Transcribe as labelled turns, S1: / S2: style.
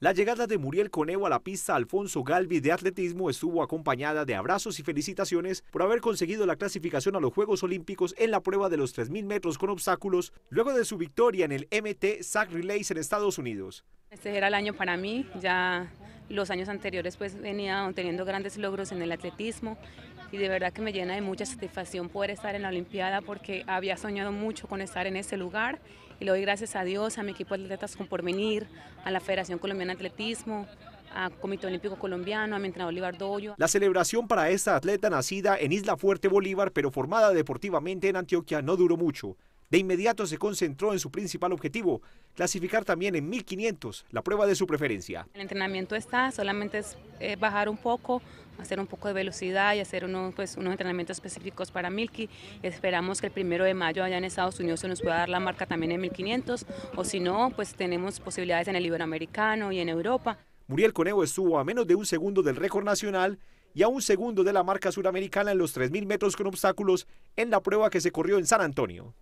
S1: La llegada de Muriel Coneo a la pista Alfonso Galvi de atletismo estuvo acompañada de abrazos y felicitaciones por haber conseguido la clasificación a los Juegos Olímpicos en la prueba de los 3.000 metros con obstáculos, luego de su victoria en el MT SAC Relays en Estados Unidos.
S2: Este era el año para mí, ya los años anteriores pues venía teniendo grandes logros en el atletismo y de verdad que me llena de mucha satisfacción poder estar en la Olimpiada porque había soñado mucho con estar en ese lugar y le doy gracias a Dios, a mi equipo de atletas por venir a la Federación Colombiana de Atletismo, a Comité Olímpico Colombiano, a mi entrenador Doyo.
S1: La celebración para esta atleta nacida en Isla Fuerte Bolívar, pero formada deportivamente en Antioquia, no duró mucho. De inmediato se concentró en su principal objetivo, clasificar también en 1500, la prueba de su preferencia.
S2: El entrenamiento está, solamente es eh, bajar un poco, hacer un poco de velocidad y hacer pues, unos entrenamientos específicos para Milky. Esperamos que el primero de mayo allá en Estados Unidos se nos pueda dar la marca también en 1500 o si no, pues tenemos posibilidades en el Iberoamericano y en Europa.
S1: Muriel Conejo estuvo a menos de un segundo del récord nacional y a un segundo de la marca suramericana en los 3.000 metros con obstáculos en la prueba que se corrió en San Antonio.